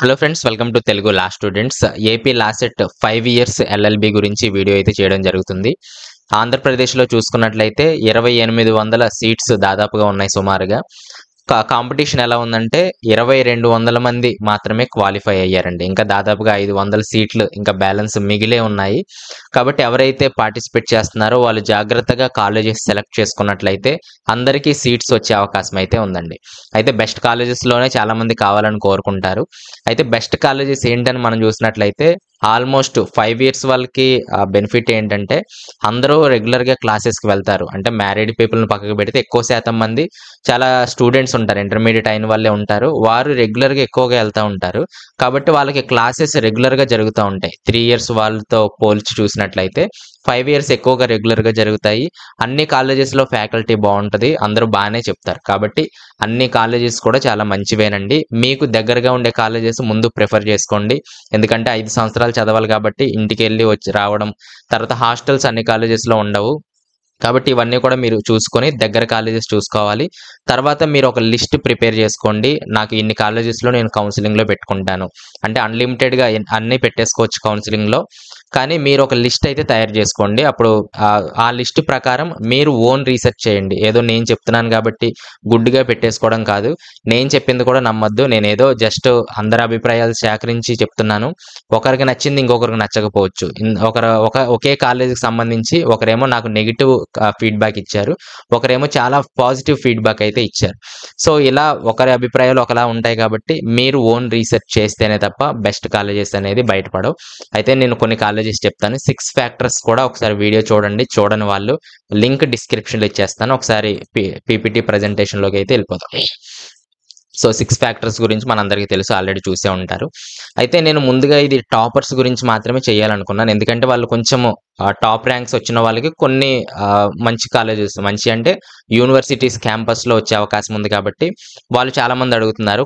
hello friends welcome to Telugu law students AP LAWCET five years LLB గురించి video అయితే చేయడం జరుగుతుంది ఆంధ్రప్రదేశ్లో చూసుకున్నట్లయితే ఇరవై ఎనిమిది వందల సీట్స్ దాదాపుగా ఉన్నాయి సుమారుగా కాంపిటీషన్ ఎలా ఉందంటే ఇరవై రెండు వందల మంది మాత్రమే క్వాలిఫై అయ్యారండి ఇంకా దాదాపుగా ఐదు వందల సీట్లు ఇంకా బ్యాలెన్స్ మిగిలే ఉన్నాయి కాబట్టి ఎవరైతే పార్టిసిపేట్ చేస్తున్నారో వాళ్ళు జాగ్రత్తగా కాలేజెస్ సెలెక్ట్ చేసుకున్నట్లయితే అందరికీ సీట్స్ వచ్చే అవకాశం అయితే ఉందండి అయితే బెస్ట్ కాలేజెస్లోనే చాలామంది కావాలని కోరుకుంటారు అయితే బెస్ట్ కాలేజెస్ ఏంటని మనం చూసినట్లయితే ఆల్మోస్ట్ ఫైవ్ ఇయర్స్ వాళ్ళకి బెనిఫిట్ ఏంటంటే అందరూ రెగ్యులర్గా క్లాసెస్కి వెళ్తారు అంటే మ్యారీడ్ పీపుల్ని పక్కకు పెడితే ఎక్కువ శాతం మంది చాలా స్టూడెంట్స్ ఉంటారు ఇంటర్మీడియట్ అయిన వాళ్ళే ఉంటారు వారు రెగ్యులర్గా ఎక్కువగా వెళ్తూ ఉంటారు కాబట్టి వాళ్ళకి క్లాసెస్ రెగ్యులర్గా జరుగుతూ ఉంటాయి త్రీ ఇయర్స్ వాళ్ళతో పోల్చి చూసినట్లయితే ఫైవ్ ఇయర్స్ ఎక్కువగా రెగ్యులర్గా జరుగుతాయి అన్ని కాలేజెస్లో ఫ్యాకల్టీ బాగుంటుంది అందరూ బాగానే చెప్తారు కాబట్టి అన్ని కాలేజెస్ కూడా చాలా మంచివేనండి మీకు దగ్గరగా ఉండే కాలేజెస్ ముందు ప్రిఫర్ చేసుకోండి ఎందుకంటే ఐదు సంవత్సరాలు చదవాలి కాబట్టి ఇంటికి వెళ్ళి వచ్చి రావడం తర్వాత హాస్టల్స్ అన్ని కాలేజెస్లో ఉండవు కాబట్టి ఇవన్నీ కూడా మీరు చూసుకొని దగ్గర కాలేజెస్ చూసుకోవాలి తర్వాత మీరు ఒక లిస్ట్ ప్రిపేర్ చేసుకోండి నాకు ఇన్ని కాలేజెస్లో నేను కౌన్సిలింగ్లో పెట్టుకుంటాను అంటే అన్లిమిటెడ్గా అన్నీ పెట్టేసుకోవచ్చు కౌన్సిలింగ్లో కానీ మీరు ఒక లిస్ట్ అయితే తయారు చేసుకోండి అప్పుడు ఆ లిస్ట్ ప్రకారం మీరు ఓన్ రీసెర్చ్ చేయండి ఏదో నేను చెప్తున్నాను కాబట్టి గుడ్గా పెట్టేసుకోవడం కాదు నేను చెప్పింది కూడా నమ్మద్దు నేను ఏదో జస్ట్ అందరి అభిప్రాయాలు సేకరించి చెప్తున్నాను ఒకరికి నచ్చింది ఇంకొకరికి నచ్చకపోవచ్చు ఒకరు ఒక ఒకే కాలేజీకి సంబంధించి ఒకరేమో నాకు నెగిటివ్ ఫీడ్బ్యాక్ ఇచ్చారు ఒకరేమో చాలా పాజిటివ్ ఫీడ్బ్యాక్ అయితే ఇచ్చారు సో ఇలా ఒకరి అభిప్రాయాలు ఒకలా ఉంటాయి కాబట్టి మీరు ఓన్ రీసెర్చ్ చేస్తేనే తప్ప బెస్ట్ కాలేజెస్ అనేది బయటపడవు అయితే నేను కొన్ని కాలేజెస్ చెప్తాను సిక్స్ ఫ్యాక్టర్స్ కూడా ఒకసారి వీడియో చూడండి చూడని వాళ్ళు లింక్ డిస్క్రిప్షన్లో ఇచ్చేస్తాను ఒకసారి పీపీటీ ప్రజెంటేషన్లోకి అయితే వెళ్ళిపోతాం సో సిక్స్ ఫ్యాక్టర్స్ గురించి మనందరికీ తెలుసు ఆల్రెడీ చూసే ఉంటారు అయితే నేను ముందుగా ఇది టాపర్స్ గురించి మాత్రమే చేయాలనుకున్నాను ఎందుకంటే వాళ్ళు కొంచెము టాప్ ర్యాంక్స్ వచ్చిన వాళ్ళకి కొన్ని మంచి కాలేజెస్ మంచి అంటే యూనివర్సిటీస్ క్యాంపస్లో వచ్చే అవకాశం ఉంది కాబట్టి వాళ్ళు చాలామంది అడుగుతున్నారు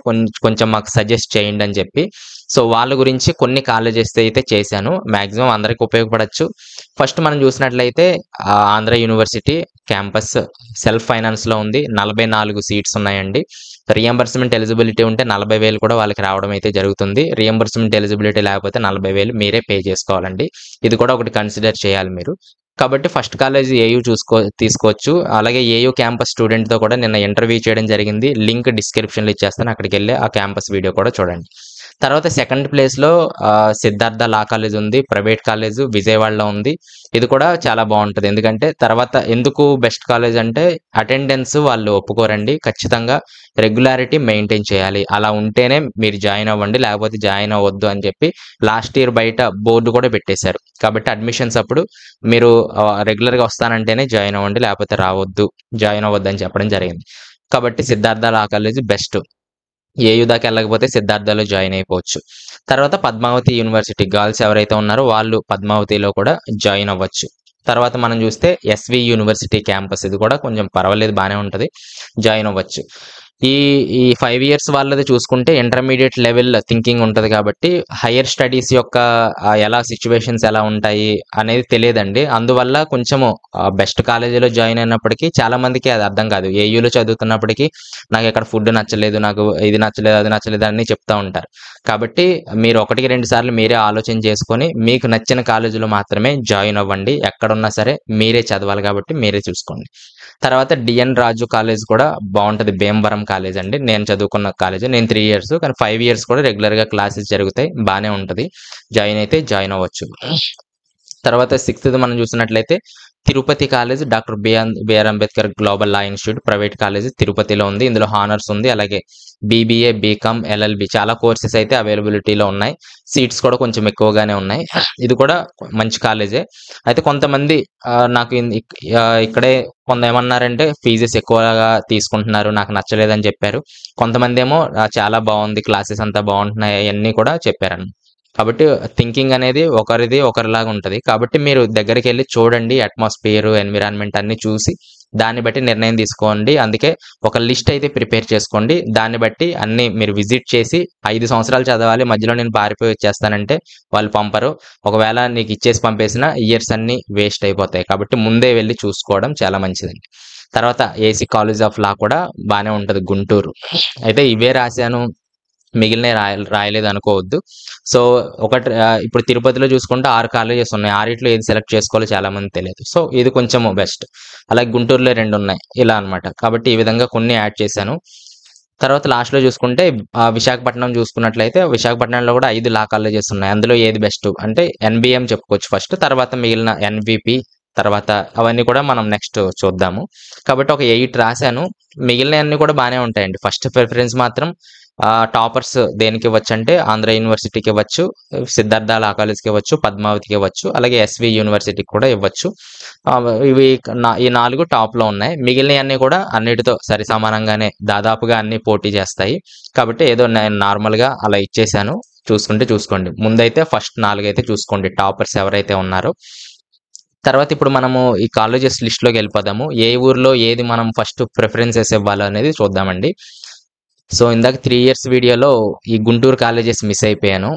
కొంచెం మాకు సజెస్ట్ చేయండి అని చెప్పి సో వాళ్ళ గురించి కొన్ని కాలేజెస్ అయితే చేశాను మ్యాక్సిమం అందరికి ఉపయోగపడచ్చు ఫస్ట్ మనం చూసినట్లయితే ఆంధ్ర యూనివర్సిటీ క్యాంపస్ సెల్ఫ్ ఫైనాన్స్లో ఉంది నలభై నాలుగు సీట్స్ ఉన్నాయండి రియంబర్స్మెంట్ ఎలిజిబిలిటీ ఉంటే నలభై వేలు కూడా వాళ్ళకి రావడం అయితే జరుగుతుంది రియంబర్స్మెంట్ ఎలిజిబిలిటీ లేకపోతే నలభై వేలు మీరే పే చేసుకోవాలండి ఇది కూడా ఒకటి కన్సిడర్ చేయాలి మీరు కాబట్టి ఫస్ట్ కాలేజ్ ఏయూ చూసుకో తీసుకోవచ్చు అలాగే ఏయూ క్యాంపస్ స్టూడెంట్తో కూడా నిన్న ఇంటర్వ్యూ చేయడం జరిగింది లింక్ డిస్క్రిప్షన్లో ఇచ్చేస్తాను అక్కడికి వెళ్ళి ఆ క్యాంపస్ వీడియో కూడా చూడండి తర్వాత సెకండ్ ప్లేస్లో సిద్ధార్థ లా కాలేజ్ ఉంది ప్రైవేట్ కాలేజ్ విజయవాడలో ఉంది ఇది కూడా చాలా బాగుంటుంది ఎందుకంటే తర్వాత ఎందుకు బెస్ట్ కాలేజ్ అంటే అటెండెన్స్ వాళ్ళు ఒప్పుకోరండి ఖచ్చితంగా రెగ్యులారిటీ మెయింటైన్ చేయాలి అలా ఉంటేనే మీరు జాయిన్ అవ్వండి లేకపోతే జాయిన్ అవ్వద్దు అని చెప్పి లాస్ట్ ఇయర్ బయట బోర్డు కూడా పెట్టేశారు కాబట్టి అడ్మిషన్స్ అప్పుడు మీరు రెగ్యులర్గా వస్తానంటేనే జాయిన్ అవ్వండి లేకపోతే రావద్దు జాయిన్ అవ్వద్దు అని చెప్పడం జరిగింది కాబట్టి సిద్ధార్థ లా కాలేజ్ బెస్ట్ ఏ దాకా వెళ్ళకపోతే సిద్ధార్థలో జాయిన్ అయిపోవచ్చు తర్వాత పద్మావతి యూనివర్సిటీ గర్ల్స్ ఎవరైతే ఉన్నారో వాళ్ళు పద్మావతిలో కూడా జాయిన్ అవ్వచ్చు తర్వాత మనం చూస్తే ఎస్వి యూనివర్సిటీ క్యాంపస్ ఇది కూడా కొంచెం పర్వాలేదు బాగానే ఉంటుంది జాయిన్ అవ్వచ్చు ఈ ఈ ఫైవ్ ఇయర్స్ వాళ్ళది చూసుకుంటే ఇంటర్మీడియట్ లెవెల్ థింకింగ్ ఉంటుంది కాబట్టి హయ్యర్ స్టడీస్ యొక్క ఎలా సిచ్యువేషన్స్ ఎలా ఉంటాయి అనేది తెలియదండి అందువల్ల కొంచెము బెస్ట్ కాలేజీలో జాయిన్ అయినప్పటికీ చాలా మందికి అది అర్థం కాదు ఏయూలో చదువుతున్నప్పటికీ నాకు ఇక్కడ ఫుడ్ నచ్చలేదు నాకు ఇది నచ్చలేదు అది నచ్చలేదు అని చెప్తా ఉంటారు కాబట్టి మీరు ఒకటికి రెండు సార్లు మీరే ఆలోచన చేసుకొని మీకు నచ్చిన కాలేజీలో మాత్రమే జాయిన్ అవ్వండి ఎక్కడున్నా సరే మీరే చదవాలి కాబట్టి మీరే చూసుకోండి తర్వాత డిఎన్ రాజు కాలేజ్ కూడా బాగుంటుంది భీమవరం కాలేజ్ అండి నేను చదువుకున్న కాలేజ్ నేను త్రీ ఇయర్స్ కానీ ఫైవ్ ఇయర్స్ కూడా రెగ్యులర్గా క్లాసెస్ జరుగుతాయి బాగానే ఉంటుంది జాయిన్ అయితే జాయిన్ అవ్వచ్చు తర్వాత సిక్స్త్ మనం చూసినట్లయితే Tirupati college doctor BR BR Ambedkar global law institute private college తిరుపతిలో ఉంది ఇందులో హానర్స్ ఉంది అలాగే బీబీఏ బీకామ్ ఎల్ఎల్బి చాలా కోర్సెస్ అయితే అవైలబిలిటీలో ఉన్నాయి సీట్స్ కూడా కొంచెం ఎక్కువగానే ఉన్నాయి ఇది కూడా మంచి కాలేజే అయితే కొంతమంది నాకు ఇక్కడే కొంత ఏమన్నారంటే ఫీజెస్ ఎక్కువగా తీసుకుంటున్నారు నాకు నచ్చలేదని చెప్పారు కొంతమంది ఏమో చాలా బాగుంది క్లాసెస్ అంతా బాగుంటున్నాయి అవన్నీ కూడా చెప్పారన్న కాబట్టి థింకింగ్ అనేది ఒకరిది ఒకరిలాగా ఉంటుంది కాబట్టి మీరు దగ్గరికి వెళ్ళి చూడండి అట్మాస్ఫియర్ ఎన్విరాన్మెంట్ అన్ని చూసి దాన్ని బట్టి నిర్ణయం తీసుకోండి అందుకే ఒక లిస్ట్ అయితే ప్రిపేర్ చేసుకోండి దాన్ని బట్టి అన్ని మీరు విజిట్ చేసి ఐదు సంవత్సరాలు చదవాలి మధ్యలో నేను పారిపోయి వచ్చేస్తానంటే వాళ్ళు పంపరు ఒకవేళ నీకు ఇచ్చేసి పంపేసిన ఇయర్స్ అన్నీ వేస్ట్ అయిపోతాయి కాబట్టి ముందే వెళ్ళి చూసుకోవడం చాలా మంచిదండి తర్వాత ఏసీ కాలేజ్ ఆఫ్ లా కూడా బాగానే ఉంటుంది గుంటూరు అయితే ఇవే రాశాను మిగిలిన రాయ రాయలేదు అనుకోవద్దు సో ఒకటి ఇప్పుడు తిరుపతిలో చూసుకుంటే ఆరు కాలేజెస్ ఉన్నాయి ఆరిట్లో ఏది సెలెక్ట్ చేసుకోవాలో చాలా మంది తెలియదు సో ఇది కొంచెము బెస్ట్ అలాగే గుంటూరులో రెండు ఉన్నాయి ఇలా అనమాట కాబట్టి ఈ విధంగా కొన్ని యాడ్ చేశాను తర్వాత లాస్ట్లో చూసుకుంటే విశాఖపట్నం చూసుకున్నట్లయితే విశాఖపట్నంలో కూడా ఐదు లా కాలేజెస్ ఉన్నాయి అందులో ఏది బెస్ట్ అంటే ఎన్బిఎం చెప్పుకోవచ్చు ఫస్ట్ తర్వాత మిగిలిన ఎన్బిపి తర్వాత అవన్నీ కూడా మనం నెక్స్ట్ చూద్దాము కాబట్టి ఒక ఎయిట్ రాశాను మిగిలిన అన్నీ కూడా బాగానే ఉంటాయండి ఫస్ట్ ప్రిఫరెన్స్ మాత్రం టాపర్స్ దేనికి ఇవ్వచ్చు అంటే ఆంధ్ర యూనివర్సిటీకి ఇవ్వచ్చు సిద్ధార్థ లా కాలేజ్కి ఇవ్వచ్చు పద్మావతికి ఇవ్వచ్చు అలాగే ఎస్వి యూనివర్సిటీకి కూడా ఇవ్వచ్చు ఇవి ఈ నాలుగు టాప్లో ఉన్నాయి మిగిలినవన్నీ కూడా అన్నిటితో సరి సమానంగానే దాదాపుగా అన్ని పోటీ చేస్తాయి కాబట్టి ఏదో నేను నార్మల్గా అలా ఇచ్చేసాను చూసుకుంటే చూసుకోండి ముందైతే ఫస్ట్ నాలుగైతే చూసుకోండి టాపర్స్ ఎవరైతే ఉన్నారో తర్వాత ఇప్పుడు మనము ఈ కాలేజెస్ లిస్ట్లోకి వెళ్ళిపోదాము ఏ ఊర్లో ఏది మనం ఫస్ట్ ప్రిఫరెన్సెస్ ఇవ్వాలనేది చూద్దామండి సో ఇందాక త్రీ ఇయర్స్ వీడియోలో ఈ గుంటూరు కాలేజెస్ మిస్ అయిపోయాను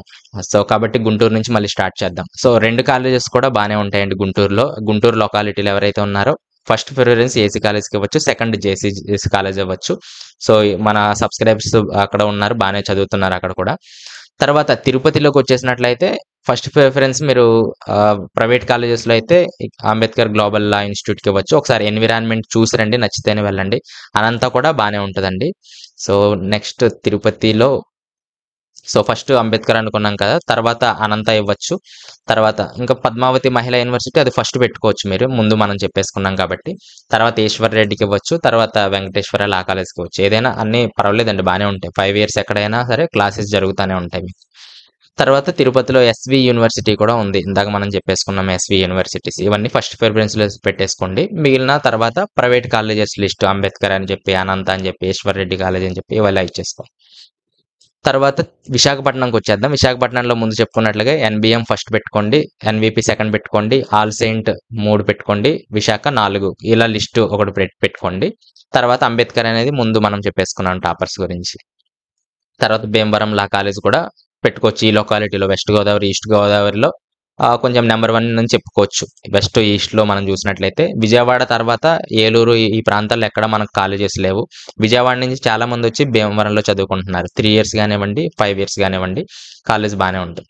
సో కాబట్టి గుంటూరు నుంచి మళ్ళీ స్టార్ట్ చేద్దాం సో రెండు కాలేజెస్ కూడా బాగానే ఉంటాయండి గుంటూరులో గుంటూరు లొకాలిటీలు ఎవరైతే ఉన్నారో ఫస్ట్ ప్రిఫరెన్స్ ఏసీ కాలేజ్కి ఇవ్వచ్చు సెకండ్ జేసీ కాలేజ్ ఇవ్వచ్చు సో మన సబ్స్క్రైబర్స్ అక్కడ ఉన్నారు బాగానే చదువుతున్నారు అక్కడ కూడా తర్వాత తిరుపతిలోకి వచ్చేసినట్లయితే ఫస్ట్ ప్రిఫరెన్స్ మీరు ప్రైవేట్ కాలేజెస్లో అయితే అంబేద్కర్ గ్లోబల్ లా ఇన్స్టిట్యూట్కి వచ్చి ఒకసారి ఎన్విరాన్మెంట్ చూసి రండి నచ్చితేనే వెళ్ళండి అనంతా కూడా బాగానే ఉంటుందండి సో నెక్స్ట్ తిరుపతిలో సో ఫస్ట్ అంబేద్కర్ అనుకున్నాం కదా తర్వాత అనంత ఇవ్వచ్చు తర్వాత ఇంకా పద్మావతి మహిళా యూనివర్సిటీ అది ఫస్ట్ పెట్టుకోవచ్చు మీరు ముందు మనం చెప్పేసుకున్నాం కాబట్టి తర్వాత ఈశ్వర్ రెడ్డికి ఇవ్వచ్చు తర్వాత వెంకటేశ్వర లా కాలేజ్కి ఇవ్వచ్చు ఏదైనా అన్ని పర్వాలేదండి బాగానే ఉంటాయి ఫైవ్ ఇయర్స్ ఎక్కడైనా సరే క్లాసెస్ జరుగుతూనే ఉంటాయి తర్వాత తిరుపతిలో ఎస్వి యూనివర్సిటీ కూడా ఉంది ఇందాక మనం చెప్పేసుకున్నాం ఎస్వి యూనివర్సిటీస్ ఇవన్నీ ఫస్ట్ ప్రిఫరెన్స్లో పెట్టేసుకోండి మిగిలిన తర్వాత ప్రైవేట్ కాలేజెస్ లిస్ట్ అంబేద్కర్ అని చెప్పి అనంత అని చెప్పి ఈశ్వర్ రెడ్డి కాలేజ్ అని చెప్పి ఇవల్ల ఇచ్చేసుకోండి తర్వాత విశాఖపట్నంకి వచ్చేద్దాం విశాఖపట్నంలో ముందు చెప్పుకున్నట్లుగా ఎన్బిఎం ఫస్ట్ పెట్టుకోండి ఎన్విపి సెకండ్ పెట్టుకోండి ఆల్ సెయింట్ మూడు పెట్టుకోండి విశాఖ నాలుగు ఇలా లిస్టు ఒకటి పెట్టుకోండి తర్వాత అంబేద్కర్ అనేది ముందు మనం చెప్పేసుకున్నాం టాపర్స్ గురించి తర్వాత భీమవరం లా కాలేజ్ కూడా పెట్టుకోవచ్చు ఈ లొకాలిటీలో వెస్ట్ గోదావరి ఈస్ట్ గోదావరిలో కొంచెం నెంబర్ వన్ అని చెప్పుకోవచ్చు వెస్ట్ ఈస్ట్లో మనం చూసినట్లయితే విజయవాడ తర్వాత ఏలూరు ఈ ప్రాంతాల్లో ఎక్కడ మనకు కాలేజెస్ లేవు విజయవాడ నుంచి చాలా మంది వచ్చి భీమవరంలో చదువుకుంటున్నారు త్రీ ఇయర్స్ కానివ్వండి ఫైవ్ ఇయర్స్ కానివ్వండి కాలేజ్ బాగానే ఉంటుంది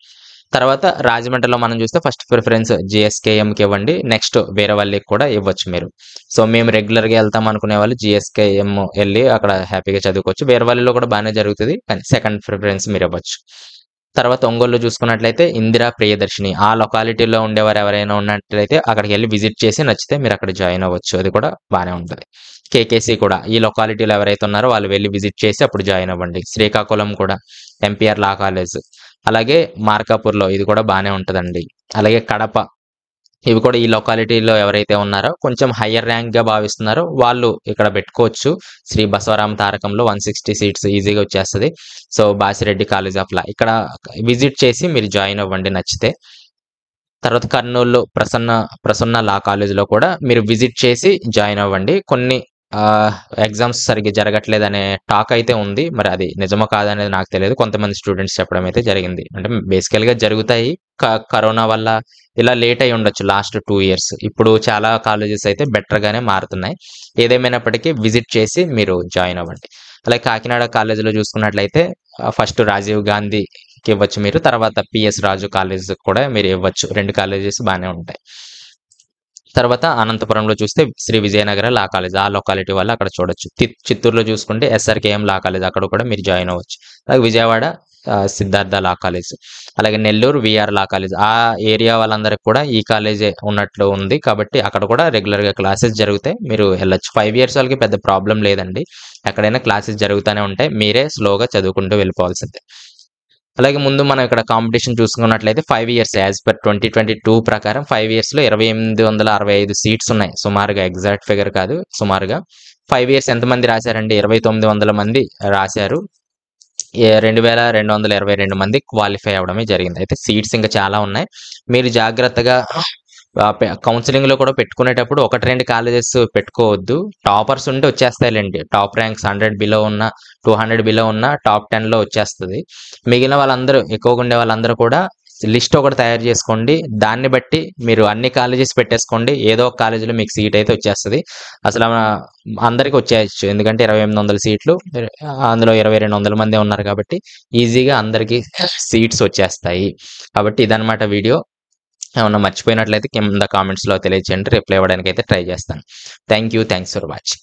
తర్వాత రాజమండ్రిలో మనం చూస్తే ఫస్ట్ ప్రిఫరెన్స్ జిఎస్కేఎంకి ఇవ్వండి నెక్స్ట్ వేరే వాళ్ళకి కూడా ఇవ్వచ్చు మీరు సో మేము రెగ్యులర్గా వెళ్తాం అనుకునే వాళ్ళు జిఎస్కేఎం వెళ్ళి అక్కడ హ్యాపీగా చదువుకోవచ్చు వేరే వాళ్ళలో కూడా బాగానే జరుగుతుంది కానీ సెకండ్ ప్రిఫరెన్స్ మీరు ఇవ్వచ్చు తర్వాత ఒంగోలు చూసుకున్నట్లయితే ఇందిరా ప్రియదర్శిని ఆ లొకాలిటీలో ఉండేవారు ఎవరైనా ఉన్నట్లయితే అక్కడికి వెళ్ళి విజిట్ చేసి నచ్చితే మీరు అక్కడ జాయిన్ అవ్వచ్చు అది కూడా బాగానే ఉంటుంది కేకేసీ కూడా ఈ లొకాలిటీలో ఎవరైతే ఉన్నారో వాళ్ళు వెళ్ళి విజిట్ చేసి అప్పుడు జాయిన్ అవ్వండి శ్రీకాకుళం కూడా ఎంపీఆర్ లా కాలేజ్ అలాగే మార్కాపూర్లో ఇది కూడా బాగానే ఉంటుందండి అలాగే కడప ఇవి కూడా ఈ లొకాలిటీలో ఎవరైతే ఉన్నారో కొంచెం హయ్యర్ ర్యాంక్గా భావిస్తున్నారో వాళ్ళు ఇక్కడ పెట్టుకోవచ్చు శ్రీ బసవరామ తారకంలో వన్ సిక్స్టీ సీట్స్ ఈజీగా వచ్చేస్తుంది so Basireddy college of law ఇక్కడ విజిట్ చేసి మీరు జాయిన్ అవ్వండి నచ్చితే తర్వాత కర్నూలు ప్రసన్న ప్రసన్న లా కాలేజ్లో కూడా మీరు విజిట్ చేసి జాయిన్ అవ్వండి కొన్ని ఎగ్జామ్స్ సరిగ్గా జరగట్లేదు అనే టాక్ అయితే ఉంది మరి అది నిజమో కాదనేది నాకు తెలియదు కొంతమంది స్టూడెంట్స్ చెప్పడం అయితే జరిగింది అంటే బేసికల్గా జరుగుతాయి కరోనా వల్ల ఇలా లేట్ అయి ఉండొచ్చు లాస్ట్ టూ ఇయర్స్ ఇప్పుడు చాలా కాలేజెస్ అయితే బెటర్గానే మారుతున్నాయి ఏదేమైనప్పటికీ విజిట్ చేసి మీరు జాయిన్ అవ్వండి అలాగే కాకినాడ కాలేజీలో చూసుకున్నట్లయితే ఫస్ట్ రాజీవ్ గాంధీకి ఇవ్వచ్చు మీరు తర్వాత పిఎస్ రాజు కాలేజ్ కూడా మీరు ఇవ్వచ్చు రెండు కాలేజెస్ బాగానే ఉంటాయి తర్వాత అనంతపురంలో చూస్తే శ్రీ విజయనగర లా కాలేజ్ ఆ లొకాలిటీ వల్ల అక్కడ చూడొచ్చు చిత్తూరులో చూసుకుంటే ఎస్ఆర్కేఎం లా కాలేజ్ అక్కడ కూడా మీరు జాయిన్ అవ్వచ్చు అలాగే విజయవాడ సిద్ధార్థ లా కాలేజ్ అలాగే నెల్లూరు విఆర్ లా కాలేజ్ ఆ ఏరియా వాళ్ళందరికీ కూడా ఈ కాలేజే ఉన్నట్లు ఉంది కాబట్టి అక్కడ కూడా రెగ్యులర్గా క్లాసెస్ జరిగితే మీరు వెళ్ళొచ్చు ఫైవ్ ఇయర్స్ వాళ్ళకి పెద్ద ప్రాబ్లం లేదండి ఎక్కడైనా క్లాసెస్ జరుగుతూనే ఉంటే మీరే స్లోగా చదువుకుంటూ వెళ్ళిపోవాల్సిందే అలాగే ముందు మనం ఇక్కడ కాంపిటీషన్ చూసుకున్నట్లయితే five years as per twenty twenty two ప్రకారం ఫైవ్ ఇయర్స్లో ఇరవై ఎనిమిది వందల అరవై ఐదు సీట్స్ ఉన్నాయి సుమారుగా ఎగ్జాక్ట్ ఫిగర్ కాదు సుమారుగా ఫైవ్ ఇయర్స్ ఎంతమంది రాశారండి ఇరవై తొమ్మిది వందల మంది రాశారు రెండు వేల రెండు వందల ఇరవై రెండు మంది క్వాలిఫై అవడమే జరిగింది అయితే సీట్స్ ఇంకా చాలా ఉన్నాయి మీరు జాగ్రత్తగా కౌన్సిలింగ్లో కూడా పెట్టుకునేటప్పుడు ఒకటి రెండు కాలేజెస్ పెట్టుకోవద్దు టాపర్స్ ఉంటే వచ్చేస్తాయిలేండి టాప్ ర్యాంక్స్ హండ్రెడ్ బిలో ఉన్న టూ హండ్రెడ్ బిలో ఉన్న టాప్ టెన్లో వచ్చేస్తుంది మిగిలిన వాళ్ళందరూ ఎక్కువగా ఉండే వాళ్ళందరూ కూడా లిస్ట్ ఒకటి తయారు చేసుకోండి దాన్ని బట్టి మీరు అన్ని కాలేజెస్ పెట్టేసుకోండి ఏదో ఒక కాలేజీలో మీకు సీట్ అయితే వచ్చేస్తుంది అసలు అందరికీ వచ్చేయచ్చు ఎందుకంటే ఇరవై ఎనిమిది వందల సీట్లు అందులో ఇరవై రెండు వందల మంది ఉన్నారు కాబట్టి ఈజీగా అందరికీ సీట్స్ వచ్చేస్తాయి కాబట్టి ఇదనమాట వీడియో ఏమన్నా మర్చిపోయినట్లయితే కింద కామెంట్స్లో తెలియజేయండి రిప్లై ఇవ్వడానికి అయితే ట్రై చేస్తాను thank you thanks for watching